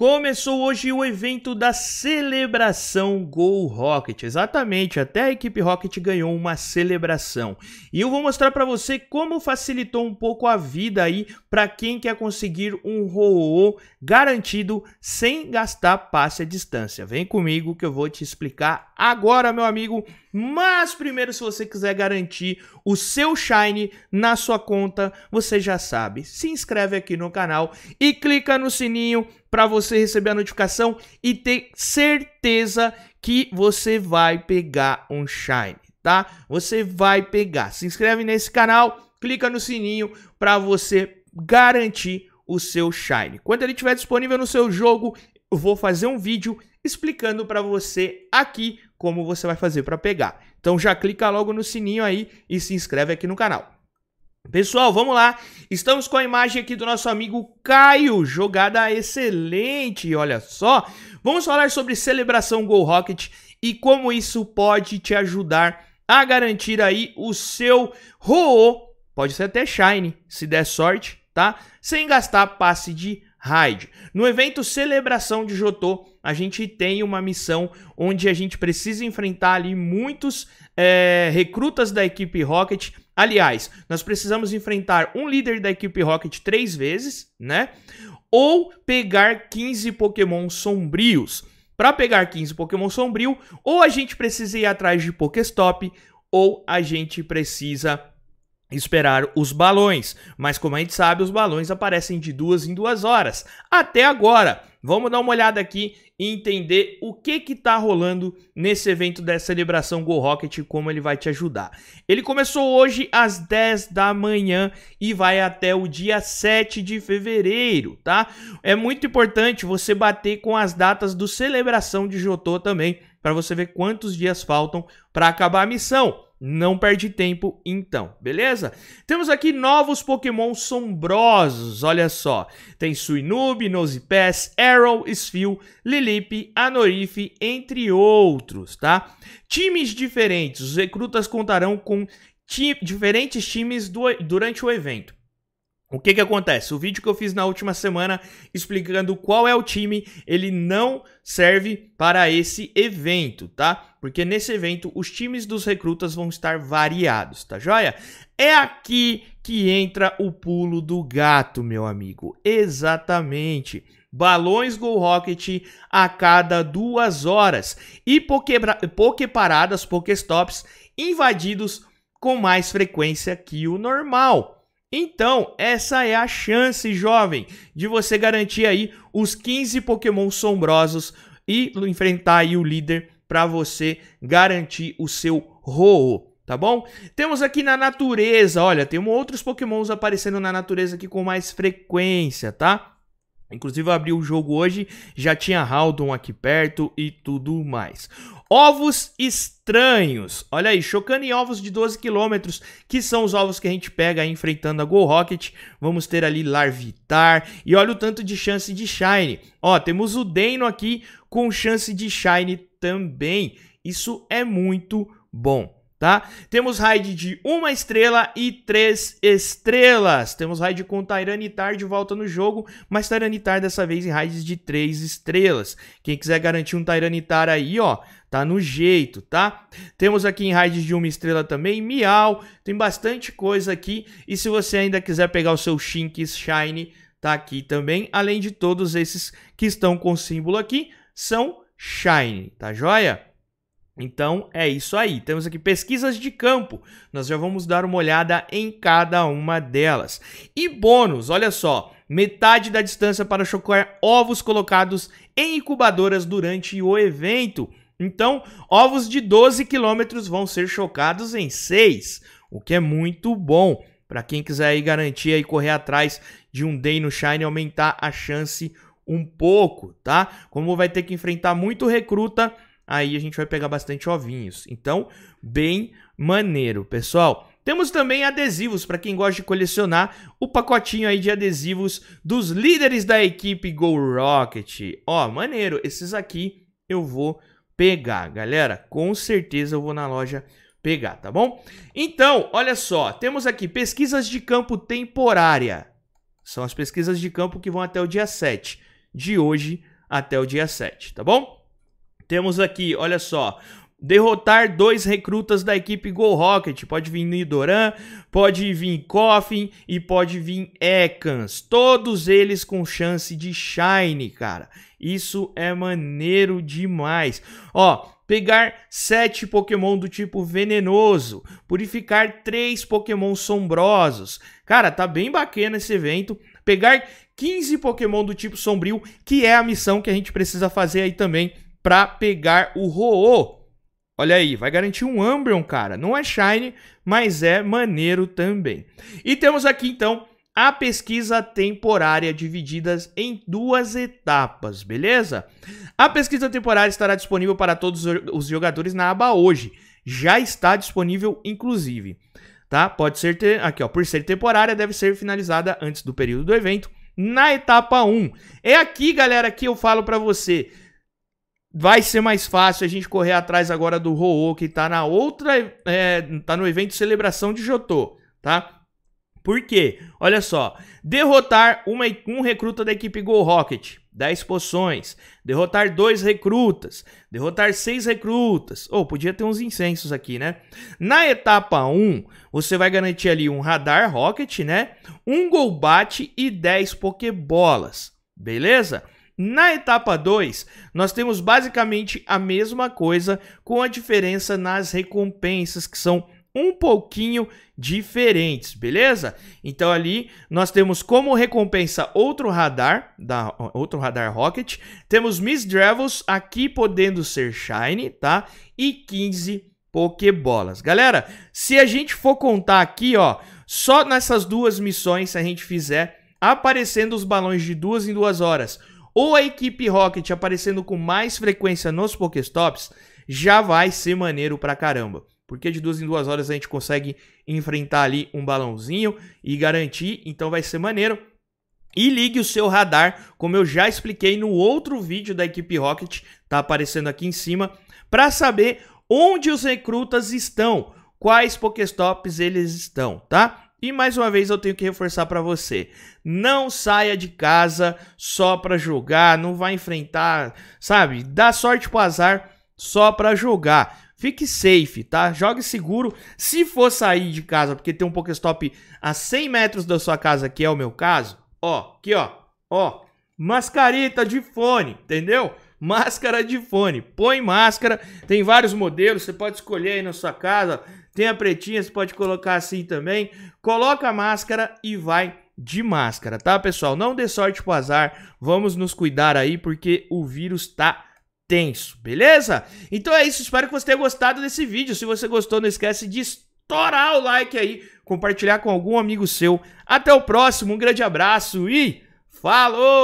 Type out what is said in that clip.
Começou hoje o evento da celebração Go Rocket. Exatamente, até a equipe Rocket ganhou uma celebração. E eu vou mostrar para você como facilitou um pouco a vida aí para quem quer conseguir um ROO garantido sem gastar passe à distância. Vem comigo que eu vou te explicar agora, meu amigo. Mas primeiro, se você quiser garantir o seu Shine na sua conta, você já sabe. Se inscreve aqui no canal e clica no sininho para você receber a notificação e ter certeza que você vai pegar um Shine, tá? Você vai pegar. Se inscreve nesse canal, clica no sininho para você garantir o seu Shine. Quando ele estiver disponível no seu jogo, eu vou fazer um vídeo explicando para você aqui como você vai fazer para pegar. Então já clica logo no sininho aí e se inscreve aqui no canal. Pessoal, vamos lá. Estamos com a imagem aqui do nosso amigo Caio. Jogada excelente, olha só. Vamos falar sobre celebração Go Rocket e como isso pode te ajudar a garantir aí o seu ROO. Pode ser até Shine, se der sorte, tá? Sem gastar passe de Raid. No evento Celebração de Jotô, a gente tem uma missão onde a gente precisa enfrentar ali muitos é, recrutas da equipe Rocket. Aliás, nós precisamos enfrentar um líder da equipe Rocket três vezes, né? Ou pegar 15 Pokémon sombrios. Para pegar 15 Pokémon sombrio, ou a gente precisa ir atrás de Pokéstop, ou a gente precisa esperar os balões, mas como a gente sabe, os balões aparecem de duas em duas horas. Até agora, vamos dar uma olhada aqui e entender o que que tá rolando nesse evento da celebração Go Rocket e como ele vai te ajudar. Ele começou hoje às 10 da manhã e vai até o dia 7 de fevereiro, tá? É muito importante você bater com as datas do celebração de Jotô também, para você ver quantos dias faltam para acabar a missão. Não perde tempo então, beleza? Temos aqui novos Pokémon sombrosos, olha só. Tem Suinube, Nosepass, Arrow, Sfil, Lilip, Anorif, entre outros, tá? Times diferentes, os recrutas contarão com ti diferentes times durante o evento. O que que acontece? O vídeo que eu fiz na última semana explicando qual é o time, ele não serve para esse evento, tá? Porque nesse evento os times dos recrutas vão estar variados, tá joia? É aqui que entra o pulo do gato, meu amigo. Exatamente. Balões Go Rocket a cada duas horas e pokeparadas, stops, invadidos com mais frequência que o normal. Então, essa é a chance, jovem, de você garantir aí os 15 Pokémon sombrosos e enfrentar aí o líder para você garantir o seu roo tá bom? Temos aqui na natureza, olha, tem outros pokémons aparecendo na natureza aqui com mais frequência, tá? Inclusive eu abri o jogo hoje, já tinha Haldon aqui perto e tudo mais. Ovos estranhos. Olha aí, chocando em ovos de 12 km, que são os ovos que a gente pega aí enfrentando a Go Rocket. Vamos ter ali Larvitar. E olha o tanto de chance de Shine. Ó, temos o Deno aqui com chance de Shine também. Isso é muito bom tá? Temos raid de uma estrela e três estrelas. Temos raid com Tyranitar de volta no jogo, mas Tyranitar dessa vez em raids de três estrelas. Quem quiser garantir um Tyranitar aí, ó, tá no jeito, tá? Temos aqui em raids de uma estrela também, Miau, tem bastante coisa aqui. E se você ainda quiser pegar o seu Shinx Shine, tá aqui também, além de todos esses que estão com símbolo aqui, são Shine, tá joia? Então é isso aí. Temos aqui pesquisas de campo. Nós já vamos dar uma olhada em cada uma delas. E bônus, olha só, metade da distância para chocar ovos colocados em incubadoras durante o evento. Então, ovos de 12 quilômetros vão ser chocados em 6, o que é muito bom para quem quiser aí garantir e correr atrás de um day no shine aumentar a chance um pouco, tá? Como vai ter que enfrentar muito recruta, aí a gente vai pegar bastante ovinhos. Então, bem maneiro, pessoal. Temos também adesivos para quem gosta de colecionar o pacotinho aí de adesivos dos líderes da equipe Go Rocket. Ó, maneiro, esses aqui eu vou pegar, galera. Com certeza eu vou na loja pegar, tá bom? Então, olha só, temos aqui pesquisas de campo temporária. São as pesquisas de campo que vão até o dia 7, de hoje até o dia 7, tá bom? Temos aqui, olha só, derrotar dois recrutas da equipe Go Rocket. Pode vir Nidoran, pode vir Coffin e pode vir Ekans. Todos eles com chance de Shine, cara. Isso é maneiro demais. Ó, pegar sete Pokémon do tipo venenoso, purificar três Pokémon sombrosos. Cara, tá bem bacana esse evento. Pegar 15 Pokémon do tipo sombrio, que é a missão que a gente precisa fazer aí também para pegar o Roô. Olha aí, vai garantir um Umbreon, cara. Não é Shine, mas é maneiro também. E temos aqui, então, a pesquisa temporária divididas em duas etapas, beleza? A pesquisa temporária estará disponível para todos os jogadores na aba hoje. Já está disponível, inclusive. Tá? Pode ser, ter... aqui ó, por ser temporária, deve ser finalizada antes do período do evento, na etapa 1. É aqui, galera, que eu falo para você Vai ser mais fácil a gente correr atrás agora do Roô, que tá na outra. É, tá no evento de celebração de Jotô, tá? Por quê? Olha só. Derrotar uma, um recruta da equipe Go Rocket, 10 poções. Derrotar dois recrutas. Derrotar seis recrutas. Ou oh, podia ter uns incensos aqui, né? Na etapa 1, um, você vai garantir ali um radar Rocket, né? Um Golbat e 10 Pokébolas. Beleza? Na etapa 2, nós temos basicamente a mesma coisa, com a diferença nas recompensas, que são um pouquinho diferentes, beleza? Então ali nós temos como recompensa outro radar, da outro radar rocket, temos Miss Drevels aqui podendo ser shiny, tá? E 15 Pokébolas. Galera, se a gente for contar aqui, ó, só nessas duas missões se a gente fizer aparecendo os balões de duas em duas horas, ou a equipe Rocket aparecendo com mais frequência nos Pokéstops, já vai ser maneiro pra caramba. Porque de duas em duas horas a gente consegue enfrentar ali um balãozinho e garantir, então vai ser maneiro. E ligue o seu radar, como eu já expliquei no outro vídeo da equipe Rocket, tá aparecendo aqui em cima, para saber onde os recrutas estão, quais Pokéstops eles estão, tá? E mais uma vez eu tenho que reforçar para você, não saia de casa só para jogar, não vá enfrentar, sabe? Dá sorte pro azar só para jogar. Fique safe, tá? Jogue seguro. Se for sair de casa, porque tem um Pokéstop a 100 metros da sua casa, que é o meu caso, ó, aqui ó, ó, mascarita de fone, entendeu? máscara de fone. Põe máscara, tem vários modelos, você pode escolher aí na sua casa. Tem a pretinha, você pode colocar assim também. Coloca a máscara e vai de máscara, tá, pessoal? Não dê sorte pro azar. Vamos nos cuidar aí porque o vírus tá tenso, beleza? Então é isso, espero que você tenha gostado desse vídeo. Se você gostou, não esquece de estourar o like aí, compartilhar com algum amigo seu. Até o próximo, um grande abraço e falou!